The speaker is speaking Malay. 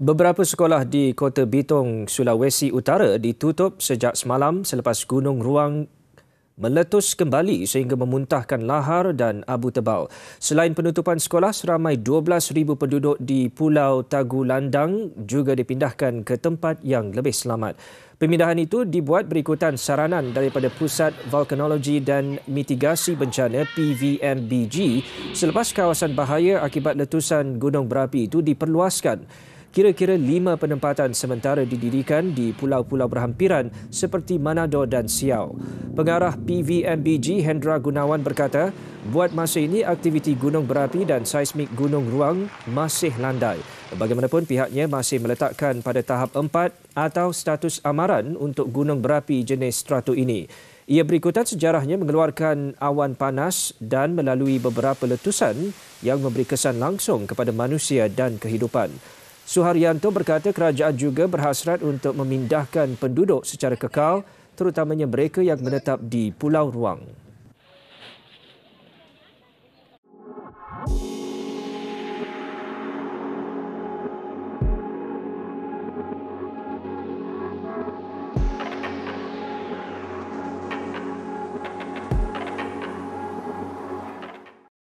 Beberapa sekolah di Kota Bitung, Sulawesi Utara ditutup sejak semalam selepas Gunung Ruang meletus kembali sehingga memuntahkan lahar dan abu tebal. Selain penutupan sekolah, seramai 12,000 penduduk di Pulau Tagulandang juga dipindahkan ke tempat yang lebih selamat. Pemindahan itu dibuat berikutan saranan daripada Pusat Volkanologi dan Mitigasi Bencana PVMBG selepas kawasan bahaya akibat letusan gunung berapi itu diperluaskan kira-kira lima penempatan sementara didirikan di pulau-pulau berhampiran seperti Manado dan Siau. Pengarah PVMBG Hendra Gunawan berkata, buat masa ini aktiviti gunung berapi dan seismik gunung ruang masih landai. Bagaimanapun pihaknya masih meletakkan pada tahap empat atau status amaran untuk gunung berapi jenis strato ini. Ia berikutan sejarahnya mengeluarkan awan panas dan melalui beberapa letusan yang memberi kesan langsung kepada manusia dan kehidupan. Suharyanto berkata kerajaan juga berhasrat untuk memindahkan penduduk secara kekal terutamanya mereka yang menetap di Pulau Ruang.